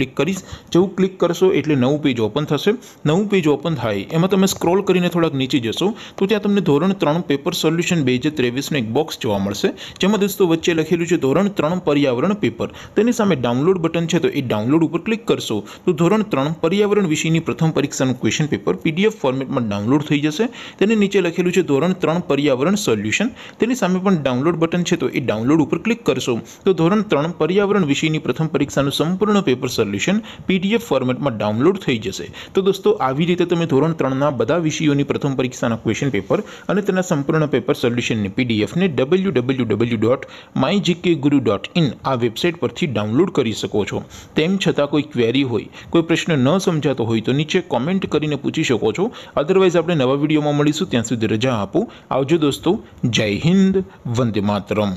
click કરીશ જેવું click કરશો એટલે નવું પેજ ઓપન થશે નવું પેજ ઓપન થાય એમાં તમે સ્ક્રોલ કરીને થોડાક નીચે જશો તો ત્યાં તમને ધોરણ ત્રણ પેપર સોલ્યુશન બે હજાર ત્રેવીસનું એક બોક્સ જોવા મળશે જેમાં દોસ્તો વચ્ચે લખેલું છે ધોરણ ત્રણ પર્યાવરણ પેપર તેની સામે ડાઉનલોડ બટન છે તો એ ડાઉનલોડ ઉપર ક્લિક કરશો તો ધોરણ ત્રણ પર્યાવરણ વિષયની પ્રથમ પરીક્ષાનું ક્વેશ્ચન પેપર પીડીએફ ફોર્મેટમાં ડાઉનલોડ થઈ જશે તેની નીચે લખેલું છે ધોરણ ત્રણ પર્યાવરણ સોલ્યુશન તેની સામે પણ ડાઉનલોડ બટન છે તો એ ડાઉનલોડ ઉપર ક્લિક કરશો તો ધોરણ ત્રણ પર્યાવરણ વિષયની પ્રથમ પરીક્ષાનું સંપૂર્ણ પેપર સોલ્યુશન સોલ્યુશન પીડીએફ ફોર્મેટમાં ડાઉનલોડ થઈ જશે તો દોસ્તો આવી રીતે તમે ધોરણ ત્રણના બધા વિષયોની પ્રથમ પરીક્ષાના ક્વેશ્ચન પેપર અને તેના સંપૂર્ણ પેપર સોલ્યુશનની પીડીએફને W W W dot my GK guru dot in આ વેબસાઇટ પરથી ડાઉનલોડ કરી શકો છો તેમ છતાં કોઈ ક્વેરી હોય કોઈ પ્રશ્ન ન સમજાતો હોય તો નીચે કોમેન્ટ કરીને પૂછી શકો છો અધરવાઇઝ આપણે નવા વિડીયોમાં મળીશું ત્યાં સુધી રજા આપો આવજો દોસ્તો જય હિન્દ વંદે માતરમ